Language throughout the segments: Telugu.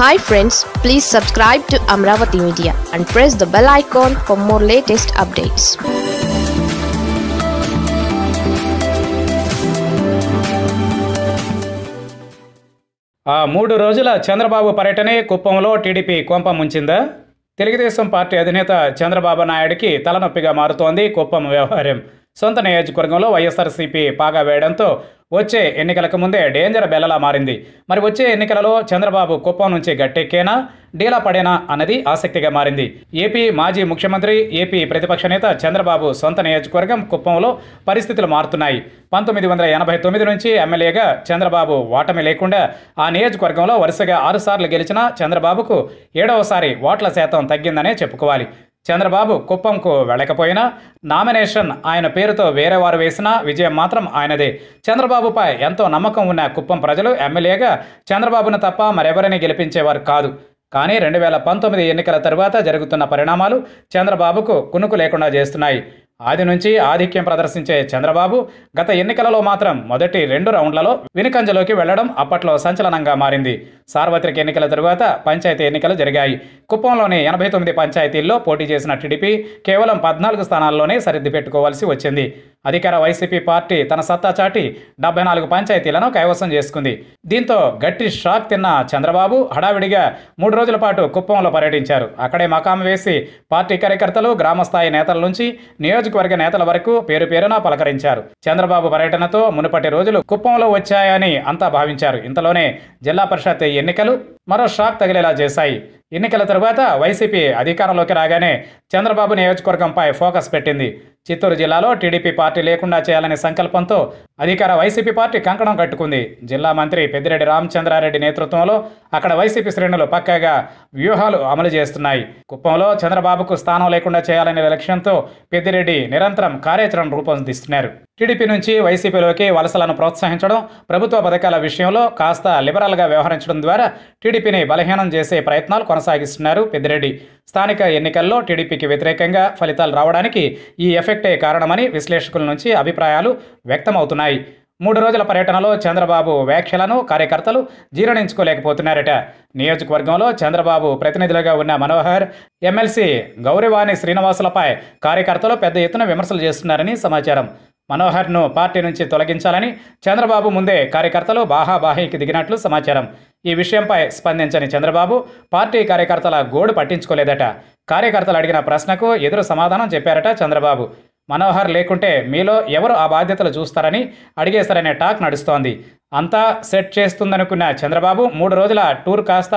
hi friends please subscribe to Amaravati media and press the bell icon for more latest updates ఆ మూడు రోజుల చంద్రబాబు పర్యటనే కుప్పంలో టీడీపీ కొంప ముంచిందా తెలుగుదేశం పార్టీ అధినేత చంద్రబాబు నాయుడికి తలనొప్పిగా మారుతోంది కుప్పం వ్యవహారం సొంత నియోజకవర్గంలో వైఎస్ఆర్సీపీ పాగా వేయడంతో వచ్చే ఎన్నికలకు ముందే డేంజర్ బెల్లలా మారింది మరి వచ్చే ఎన్నికలలో చంద్రబాబు కుప్పం నుంచి గట్టెక్కేనా డీలా పడేనా అన్నది ఆసక్తిగా మారింది ఏపీ మాజీ ముఖ్యమంత్రి ఏపీ ప్రతిపక్ష నేత చంద్రబాబు సొంత నియోజకవర్గం కుప్పంలో పరిస్థితులు మారుతున్నాయి పంతొమ్మిది వందల ఎనభై తొమ్మిది నుంచి ఎమ్మెల్యేగా చంద్రబాబు ఓటమి లేకుండా ఆ నియోజకవర్గంలో వరుసగా ఆరుసార్లు గెలిచిన చంద్రబాబుకు ఏడవసారి ఓట్ల శాతం తగ్గిందనే చెప్పుకోవాలి చంద్రబాబు కుప్పంకు వెళ్ళకపోయినా నామినేషన్ ఆయన పేరుతో వేరే వారు వేసినా విజయం మాత్రం ఆయనదే చంద్రబాబుపై ఎంతో నమ్మకం ఉన్న కుప్పం ప్రజలు ఎమ్మెల్యేగా చంద్రబాబును తప్ప మరెవరిని గెలిపించేవారు కాదు కానీ రెండు వేల పంతొమ్మిది ఎన్నికల తరువాత జరుగుతున్న పరిణామాలు చంద్రబాబుకు కునుకు లేకుండా చేస్తున్నాయి ఆది నుంచి ఆధిక్యం ప్రదర్శించే చంద్రబాబు గత ఎన్నికలలో మాత్రం మొదటి రెండు రౌండ్లలో వినికంజలోకి వెళ్లడం అప్పట్లో సంచలనంగా మారింది సార్వత్రిక ఎన్నికల తరువాత పంచాయతీ ఎన్నికలు జరిగాయి కుప్పంలోని ఎనభై తొమ్మిది పంచాయతీల్లో పోటీ చేసిన టీడీపీ కేవలం పద్నాలుగు స్థానాల్లోనే సరిద్ది పెట్టుకోవాల్సి వచ్చింది అధికార వైసీపీ పార్టీ తన సత్తా చాటి డెబ్బై నాలుగు పంచాయతీలను కైవసం చేసుకుంది దీంతో గట్టి షాక్ తిన్న చంద్రబాబు హడావిడిగా మూడు రోజుల పాటు కుప్పంలో పర్యటించారు అక్కడే మకాం వేసి పార్టీ కార్యకర్తలు గ్రామస్థాయి నేతల నుంచి నియోజకవర్గ నేతల వరకు పేరు పేరున పలకరించారు చంద్రబాబు పర్యటనతో మునుపటి రోజులు కుప్పంలో వచ్చాయని అంతా భావించారు ఇంతలోనే జిల్లా పరిషత్ ఎన్నికలు మరో షాక్ తగిలేలా చేశాయి ఎన్నికల తరువాత వైసీపీ అధికారంలోకి రాగానే చంద్రబాబు నియోజకవర్గంపై ఫోకస్ పెట్టింది చిత్తూరు జిల్లాలో టీడీపీ పార్టీ లేకుండా చేయాలనే సంకల్పంతో అధికార వైసీపీ పార్టీ కంకణం కట్టుకుంది జిల్లా మంత్రి పెద్దిరెడ్డి రామచంద్రారెడ్డి నేతృత్వంలో అక్కడ వైసీపీ శ్రేణులు పక్కాగా వ్యూహాలు అమలు చేస్తున్నాయి కుప్పంలో చంద్రబాబుకు స్థానం లేకుండా చేయాలనే లక్ష్యంతో పెద్దిరెడ్డి నిరంతరం కార్యాచరణ రూపొందిస్తున్నారు టీడీపీ నుంచి వైసీపీలోకి వలసలను ప్రోత్సహించడం ప్రభుత్వ పథకాల విషయంలో కాస్త లిబరల్గా వ్యవహరించడం ద్వారా టీడీపీని బలహీనం చేసే ప్రయత్నాలు కొనసాగిస్తున్నారు పెద్దిరెడ్డి స్థానిక ఎన్నికల్లో టీడీపీకి వ్యతిరేకంగా ఫలితాలు రావడానికి ఈ ఎఫ్ ఎఫెక్టే కారణమని విశ్లేషకుల నుంచి అభిప్రాయాలు వ్యక్తమవుతున్నాయి మూడు రోజుల పర్యటనలో చంద్రబాబు వ్యాఖ్యలను కార్యకర్తలు జీర్ణించుకోలేకపోతున్నారట నియోజకవర్గంలో చంద్రబాబు ప్రతినిధులుగా ఉన్న మనోహర్ ఎమ్మెల్సీ గౌరవాణి శ్రీనివాసులపై కార్యకర్తలు పెద్ద ఎత్తున విమర్శలు చేస్తున్నారని సమాచారం మనోహర్ను పార్టీ నుంచి తొలగించాలని చంద్రబాబు ముందే కార్యకర్తలు బాహాబాహీకి దిగినట్లు సమాచారం ఈ విషయంపై స్పందించని చంద్రబాబు పార్టీ కార్యకర్తల గోడు పట్టించుకోలేదట కార్యకర్తలు అడిగిన ప్రశ్నకు ఎదురు సమాధానం చెప్పారట చంద్రబాబు మనోహర్ లేకుంటే మీలో ఎవరు ఆ బాధ్యతలు చూస్తారని అడిగేశారనే టాక్ నడుస్తోంది అంతా సెట్ చేస్తుందనుకున్న చంద్రబాబు మూడు రోజుల టూర్ కాస్త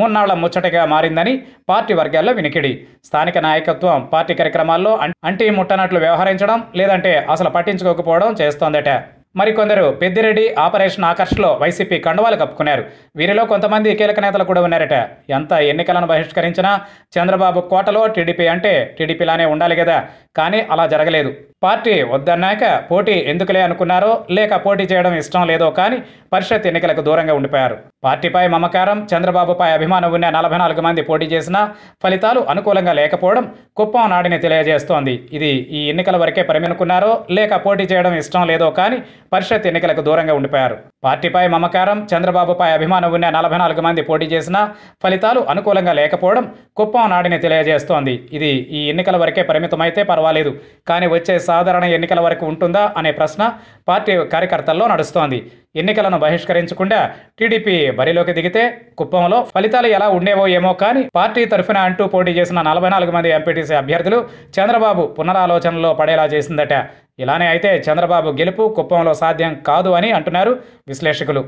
మూన్నాళ్ల ముచ్చటగా మారిందని పార్టీ వర్గాల్లో వినికిడి స్థానిక నాయకత్వం పార్టీ కార్యక్రమాల్లో అంటీ ముట్టనట్లు వ్యవహరించడం లేదంటే అసలు పట్టించుకోకపోవడం చేస్తోందట మరికొందరు పెద్దిరెడ్డి ఆపరేషన్ ఆకర్ష్లో వైసీపీ కండువాలు కప్పుకున్నారు వీరిలో కొంతమంది కీలక నేతలు కూడా ఉన్నారట ఎంత ఎన్నికలను బహిష్కరించినా చంద్రబాబు కోటలో టీడీపీ అంటే టీడీపీలానే ఉండాలి కదా కానీ అలా జరగలేదు పార్టీ వద్దన్నాక పోటీ ఎందుకులే అనుకున్నారో లేక పోటీ చేయడం ఇష్టం లేదో కానీ పరిషత్ ఎన్నికలకు దూరంగా ఉండిపోయారు పార్టీపై మమకారం చంద్రబాబుపై అభిమానం ఉన్న నలభై నాలుగు మంది పోటీ చేసినా ఫలితాలు అనుకూలంగా లేకపోవడం కుప్పం నాడిని తెలియజేస్తోంది ఇది ఈ ఎన్నికల వరకే పరిమినుకున్నారో లేక పోటీ చేయడం ఇష్టం లేదో కానీ పరిషత్ ఎన్నికలకు దూరంగా ఉండిపోయారు పార్టీపై మమకారం చంద్రబాబుపై అభిమానం ఉన్న నలభై నాలుగు మంది పోటీ చేసినా ఫలితాలు అనుకూలంగా లేకపోవడం కుప్పం నాడిని తెలియజేస్తోంది ఇది ఈ ఎన్నికల వరకే పరిమితమైతే పర్వాలేదు కానీ వచ్చే సాధారణ ఎన్నికల వరకు ఉంటుందా అనే ప్రశ్న పార్టీ కార్యకర్తల్లో నడుస్తోంది ఎన్నికలను బహిష్కరించకుండా టీడీపీ బరిలోకి దిగితే కుప్పంలో ఫలితాలు ఎలా ఉండేవో ఏమో కానీ పార్టీ తరఫున అంటూ పోటీ చేసిన నలభై నాలుగు మంది ఎంపీటీసీ అభ్యర్థులు చంద్రబాబు పునరాలోచనలో పడేలా చేసిందట ఇలానే అయితే చంద్రబాబు గెలుపు కుప్పంలో సాధ్యం కాదు అని అంటున్నారు విశ్లేషకులు